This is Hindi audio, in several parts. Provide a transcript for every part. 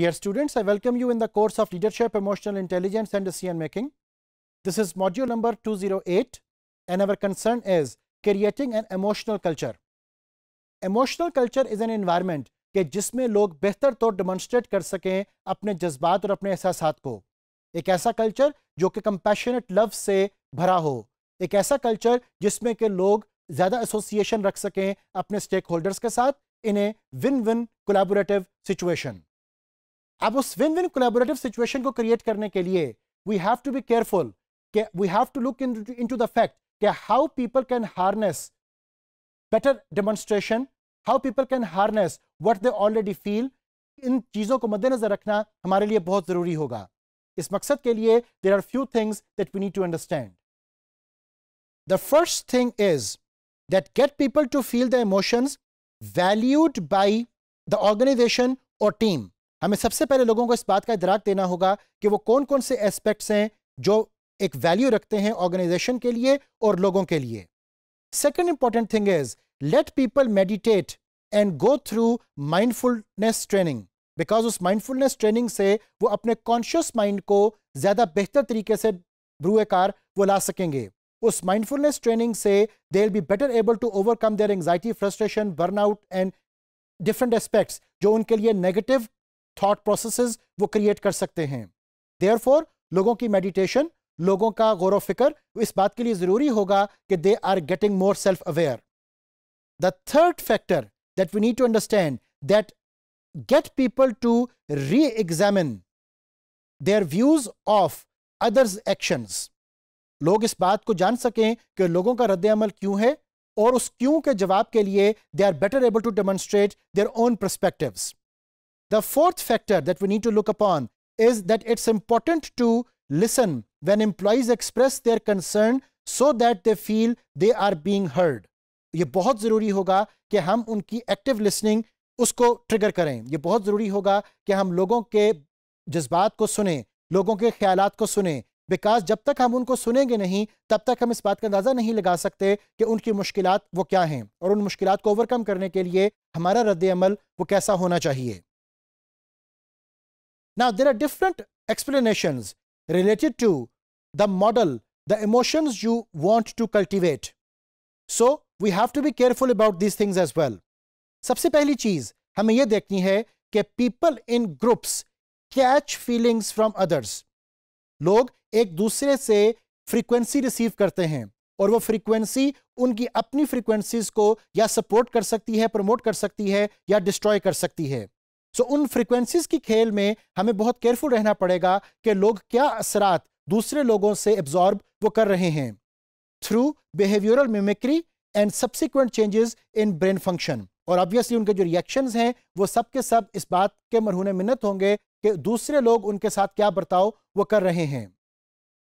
Dear students, I welcome you in the course of Leadership, Emotional Intelligence and Decision Making. This is module number two zero eight, and our concern is creating an emotional culture. Emotional culture is an environment कि जिसमें लोग बेहतर तौर डेमोन्स्ट्रेट कर सकें अपने जज्बात और अपने एहसास को एक ऐसा कल्चर जो कि कंपैशनेट लव से भरा हो एक ऐसा कल्चर जिसमें कि लोग ज़्यादा एसोसिएशन रख सकें अपने स्टेक होल्डर्स के साथ in a win win collaborative situation अब उस विन विन कोलेबोरेटिव सिचुएशन को क्रिएट करने के लिए we have to be careful we have to look into the fact के how people can harness better demonstration how people can harness what they already feel इन चीज़ों को मद्देनजर रखना हमारे लिए बहुत ज़रूरी होगा इस मकसद के लिए there are few things that we need to understand the first thing is that get people to feel the emotions valued by the organisation और टीम हमें सबसे पहले लोगों को इस बात का इतराक देना होगा कि वो कौन कौन से एस्पेक्ट्स हैं जो एक वैल्यू रखते हैं ऑर्गेनाइजेशन के लिए और लोगों के लिए second important thing is let people meditate and go through mindfulness training because उस माइंडफुलनेस ट्रेनिंग से वो अपने कॉन्शियस माइंड को ज़्यादा बेहतर तरीके से ब्रुएकार वो ला सकेंगे उस माइंडफुलनेस ट्रेनिंग से they will be better able to overcome their anxiety frustration burnout and different aspects जो उनके लिए नेगेटिव थॉट प्रोसेसेस वो क्रिएट कर सकते हैं देयरफॉर लोगों की मेडिटेशन लोगों का गौर फिक्र इस बात के लिए ज़रूरी होगा कि they are getting more self aware the third factor that we need to understand that get people to re examine their views of others actions लोग इस बात को जान सकें कि लोगों का रद्द अमल क्यों है और उस क्यों के जवाब के लिए they are better able to demonstrate their own perspectives The fourth factor that we need to look upon is that it's important to listen when employees express their concern so that they feel they are being heard. ये बहुत ज़रूरी होगा कि हम उनकी एक्टिव लिसनिंग उसको ट्रिगर करें यह बहुत ज़रूरी होगा कि हम लोगों के जज्बात को सुने लोगों के ख्याल को सुने बिकॉज जब तक हम उनको सुनेंगे नहीं तब तक हम इस बात का अंदाज़ा नहीं लगा सकते कि उनकी मुश्किल वो क्या हैं और उन मुश्किल को ओवरकम करने के लिए हमारा रद्द अमल वो कैसा होना चाहिए Now, there are different explanations related to the model, the emotions you want to cultivate. So, we have to be careful about these things as well. सबसे पहली चीज हमें यह देखनी है कि people in groups catch feelings from others लोग एक दूसरे से फ्रीक्वेंसी रिसीव करते हैं और वो फ्रीक्वेंसी उनकी अपनी फ्रीक्वेंसीज को या सपोर्ट कर सकती है प्रमोट कर सकती है या डिस्ट्रॉय कर सकती है सो उन फ्रिक्वेंसीज की खेल में हमें बहुत केयरफुल रहना पड़ेगा कि लोग क्या असरात दूसरे लोगों से एब्जॉर्ब वो कर रहे हैं through behavioural mimicry and subsequent changes in brain function और ऑब्वियसली उनके जो रिएक्शन हैं वो सब के सब इस बात के मरहून मिन्नत होंगे कि दूसरे लोग उनके साथ क्या बर्ताव वो कर रहे हैं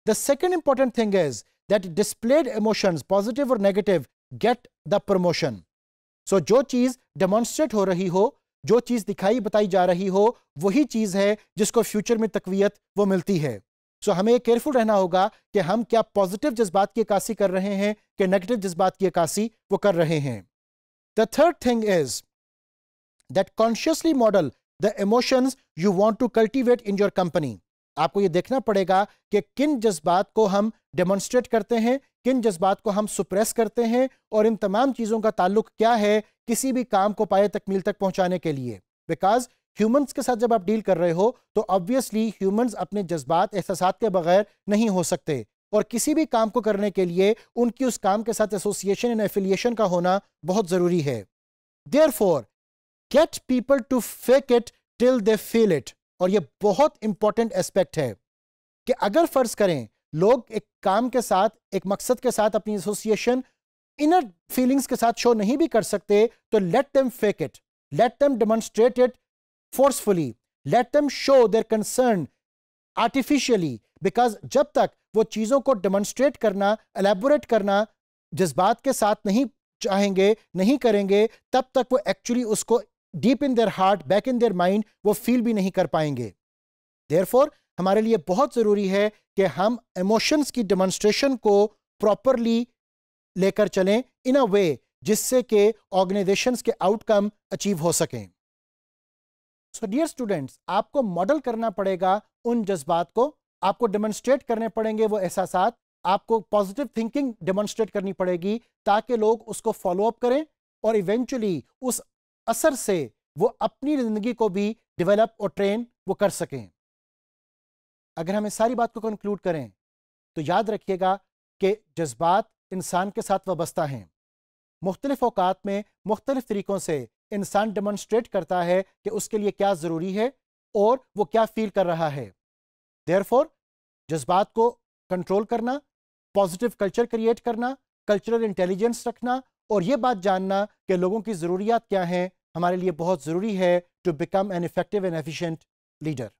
the second important thing is that displayed emotion positive और negative get the promotion so जो चीज डेमोन्स्ट्रेट हो रही हो जो चीज़ दिखाई बताई जा रही हो वही चीज़ है जिसको फ्यूचर में तकवीत वो मिलती है सो so, हमें केयरफुल रहना होगा कि हम क्या पॉजिटिव जज्बात की अक्सी कर रहे हैं कि नेगेटिव जज्बात की अक्सी वो कर रहे हैं the third thing is that consciously model the emotions you want to cultivate in your company आपको ये देखना पड़ेगा कि किन जज्बात को हम डेमोन्स्ट्रेट करते हैं किन जज्बात को हम सुप्रेस करते हैं और इन तमाम चीज़ों का ताल्लुक क्या है किसी भी काम को पाए तकमील तक पहुंचाने के लिए बिकॉज ह्यूमंस के साथ जब आप डील कर रहे हो तो ऑब्वियसली ह्यूमंस अपने जज्बात एहसास के बगैर नहीं हो सकते और किसी भी काम को करने के लिए उनकी उस काम के साथ एसोसिएशन एंड एफिलिएशन का होना बहुत ज़रूरी है therefore get people to fake it till they feel it और यह बहुत इंपॉर्टेंट एस्पेक्ट है कि अगर फ़र्ज़ करें लोग एक काम के साथ एक मकसद के साथ अपनी एसोसिएशन इनर फीलिंग्स के साथ शो नहीं भी कर सकते तो let them fake it let them demonstrate it forcefully let them show their concern artificially because जब तक वो चीज़ों को डेमोन्स्ट्रेट करना एलेबोरेट करना जज्बात के साथ नहीं चाहेंगे नहीं करेंगे तब तक वो एक्चुअली उसको deep in their heart back in their mind वो फील भी नहीं कर पाएंगे देयरफॉर हमारे लिए बहुत ज़रूरी है कि हम इमोशंस की डेमोन्स्ट्रेशन को प्रॉपरली लेकर चलें इन अ वे जिससे कि ऑर्गेनाइजेशंस के आउटकम अचीव हो सकें सो डियर स्टूडेंट्स आपको मॉडल करना पड़ेगा उन जज्बात को आपको डेमोन्स्ट्रेट करने पड़ेंगे वो एहसास आपको पॉजिटिव थिंकिंग डेमोन्स्ट्रेट करनी पड़ेगी ताकि लोग उसको फॉलोअप करें और इवेंचुअली उस असर से वो अपनी ज़िंदगी को भी डेवलप और ट्रेन वो कर सकें अगर हम इस सारी बात को कंक्लूड करें तो याद रखिएगा कि जज्बात इंसान के साथ वाबस्ता हैं मुख्तलिफ अवकात में मुख्तलिफ तरीक़ों से इंसान डेमोन्स्ट्रेट करता है कि उसके लिए क्या ज़रूरी है और वो क्या फील कर रहा है देयर फोर जज्बात को कंट्रोल करना पॉजिटिव कल्चर क्रिएट करना कल्चरल इंटेलिजेंस रखना और ये बात जानना कि लोगों की ज़रूरियात क्या हैं हमारे लिए बहुत ज़रूरी है to become an effective and efficient leader